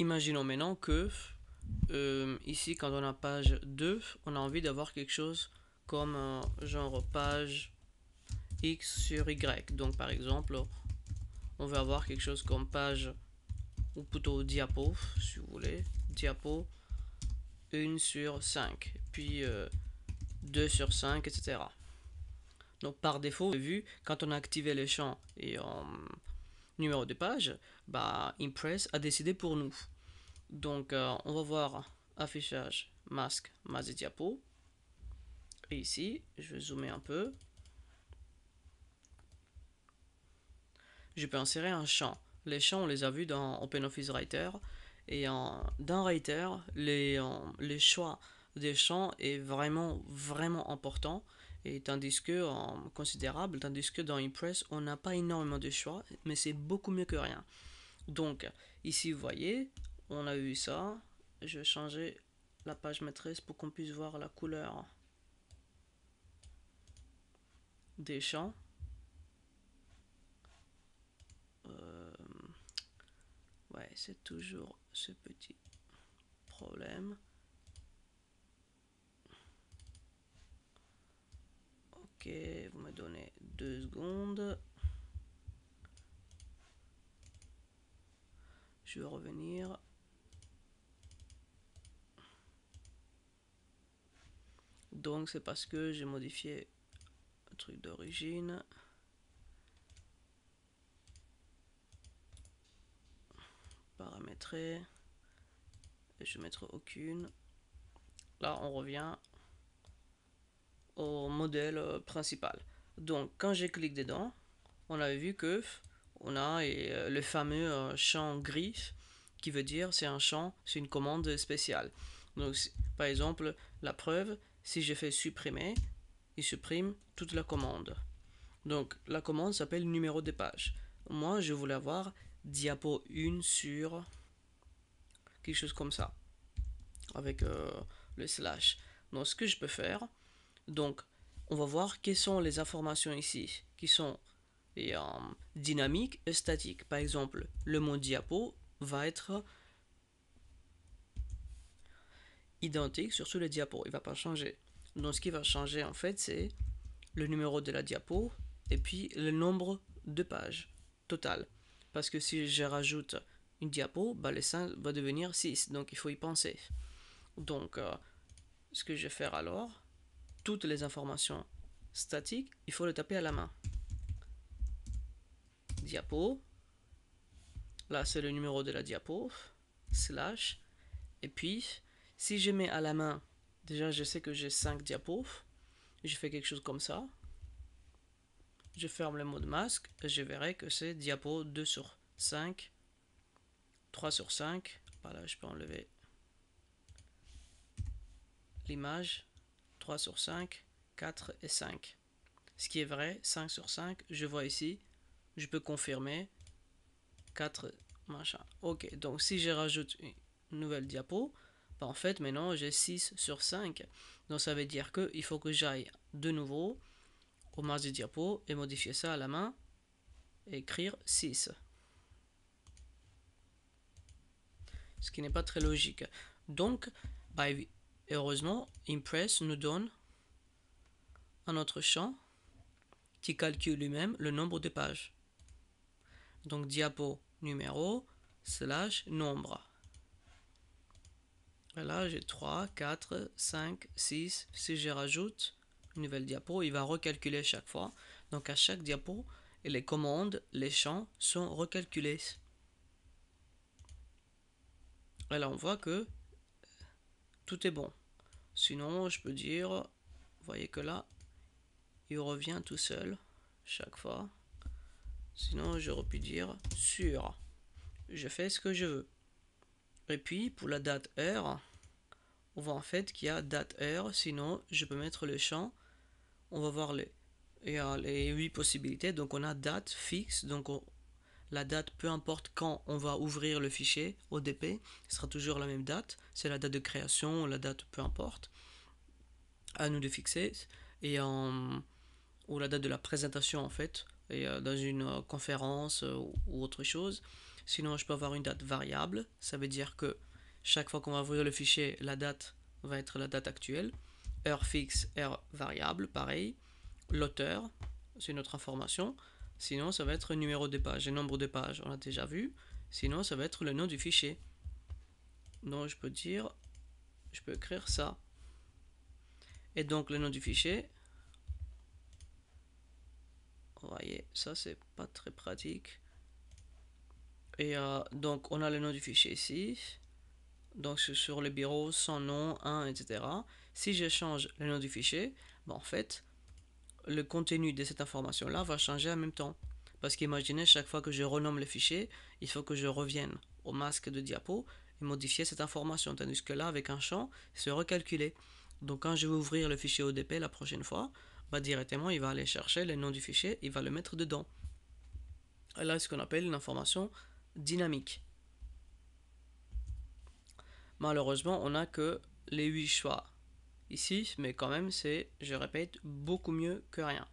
Imaginons maintenant que euh, ici, quand on a page 2, on a envie d'avoir quelque chose comme euh, genre page x sur y. Donc par exemple, on veut avoir quelque chose comme page, ou plutôt diapo, si vous voulez, diapo 1 sur 5, puis 2 euh, sur 5, etc. Donc par défaut, vu, quand on a activé les champs et on numéro de page, bah, Impress a décidé pour nous. Donc, euh, on va voir affichage, masque, masque diapo. Et ici, je vais zoomer un peu. Je peux insérer un champ. Les champs, on les a vus dans OpenOffice Writer. Et en, dans Writer, les, euh, les choix des champs est vraiment, vraiment important et tandis que en considérable, tandis que dans Impress, on n'a pas énormément de choix, mais c'est beaucoup mieux que rien. Donc, ici, vous voyez, on a eu ça. Je vais changer la page maîtresse pour qu'on puisse voir la couleur des champs. Euh, ouais, c'est toujours ce petit problème. Ok, vous me donnez deux secondes. Je vais revenir. Donc c'est parce que j'ai modifié le truc d'origine. Paramétrer. Et je vais mettre aucune. Là on revient au modèle euh, principal. Donc quand je clique dedans, on avait vu que on a euh, le fameux euh, champ gris qui veut dire c'est un champ, c'est une commande spéciale. Donc par exemple, la preuve, si je fais supprimer, il supprime toute la commande. Donc la commande s'appelle numéro de page. Moi, je voulais avoir diapo 1 sur quelque chose comme ça avec le slash. Donc ce que je peux faire, donc, on va voir quelles sont les informations ici qui sont eh, euh, dynamiques et statiques. Par exemple, le mot diapo va être identique sur tous les diapos. Il ne va pas changer. Donc, ce qui va changer, en fait, c'est le numéro de la diapo et puis le nombre de pages total. Parce que si je rajoute une diapo, bah, le 5 va devenir 6. Donc, il faut y penser. Donc, euh, ce que je vais faire alors, toutes les informations statiques, il faut le taper à la main. Diapo. Là, c'est le numéro de la diapo. Slash. Et puis, si je mets à la main, déjà, je sais que j'ai 5 diapos. Je fais quelque chose comme ça. Je ferme le mode de masque et je verrai que c'est diapo 2 sur 5, 3 sur 5. Voilà, je peux enlever l'image. 3 sur 5, 4 et 5. Ce qui est vrai, 5 sur 5, je vois ici, je peux confirmer 4 machin. Ok, donc si je rajoute une nouvelle diapo, bah, en fait maintenant j'ai 6 sur 5. Donc ça veut dire que il faut que j'aille de nouveau au marge de diapo et modifier ça à la main et écrire 6. Ce qui n'est pas très logique. Donc, bah, et heureusement, Impress nous donne un autre champ qui calcule lui-même le nombre de pages. Donc diapo numéro slash nombre. Et là, j'ai 3, 4, 5, 6. Si je rajoute une nouvelle diapo, il va recalculer chaque fois. Donc à chaque diapo, les commandes, les champs sont recalculés. Et là, on voit que tout est bon. Sinon, je peux dire, vous voyez que là, il revient tout seul chaque fois. Sinon, j'aurais pu dire sur. Je fais ce que je veux. Et puis, pour la date heure, on voit en fait qu'il y a date heure. Sinon, je peux mettre le champ. On va voir les, il y a les 8 possibilités. Donc, on a date fixe. Donc, on, la date, peu importe quand on va ouvrir le fichier ODP, ce sera toujours la même date. C'est la date de création, la date, peu importe. À nous de fixer. Et en, ou la date de la présentation en fait, et, euh, dans une euh, conférence euh, ou autre chose. Sinon, je peux avoir une date variable. Ça veut dire que chaque fois qu'on va ouvrir le fichier, la date va être la date actuelle. Heure fixe, heure variable, pareil. L'auteur, c'est notre information. Sinon, ça va être numéro de page le nombre de pages, on l'a déjà vu. Sinon, ça va être le nom du fichier. Donc, je peux dire, je peux écrire ça. Et donc, le nom du fichier. Vous voyez, ça, c'est pas très pratique. Et euh, donc, on a le nom du fichier ici. Donc, sur le bureau, sans nom, 1, etc. Si je change le nom du fichier, ben, en fait, le contenu de cette information-là va changer en même temps. Parce qu'imaginez, chaque fois que je renomme le fichier, il faut que je revienne au masque de diapo et modifier cette information. Tandis que là, avec un champ, c'est recalculé. Donc quand je vais ouvrir le fichier ODP la prochaine fois, bah, directement, il va aller chercher le nom du fichier, il va le mettre dedans. Et là, ce qu'on appelle une information dynamique. Malheureusement, on n'a que les 8 choix Ici, mais quand même, c'est, je répète, beaucoup mieux que rien.